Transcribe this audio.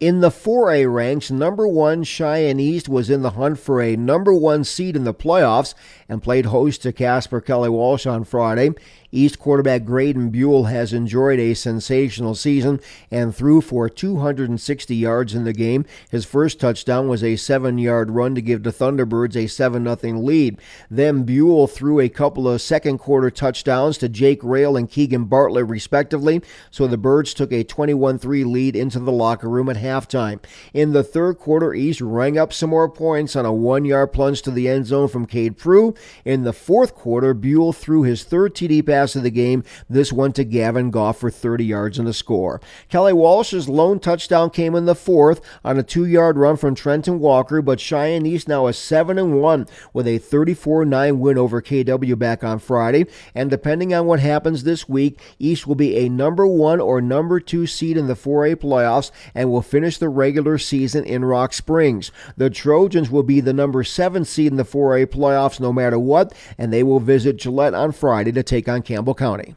In the 4A ranks, number one Cheyenne East was in the hunt for a number one seed in the playoffs and played host to Casper Kelly Walsh on Friday. East quarterback Graydon Buell has enjoyed a sensational season and threw for 260 yards in the game. His first touchdown was a seven yard run to give the Thunderbirds a 7 0 lead. Then Buell threw a couple of second quarter touchdowns to Jake Rail and Keegan Bartlett, respectively, so the Birds took a 21 3 lead into the locker room at half halftime. In the third quarter, East rang up some more points on a one yard plunge to the end zone from Cade Prue. In the fourth quarter, Buell threw his third TD pass of the game, this one to Gavin Goff for 30 yards and a score. Kelly Walsh's lone touchdown came in the fourth on a two yard run from Trenton Walker, but Cheyenne East now is 7 and 1 with a 34 9 win over KW back on Friday. And depending on what happens this week, East will be a number one or number two seed in the 4A playoffs and will finish finish the regular season in Rock Springs. The Trojans will be the number seven seed in the 4A playoffs no matter what, and they will visit Gillette on Friday to take on Campbell County.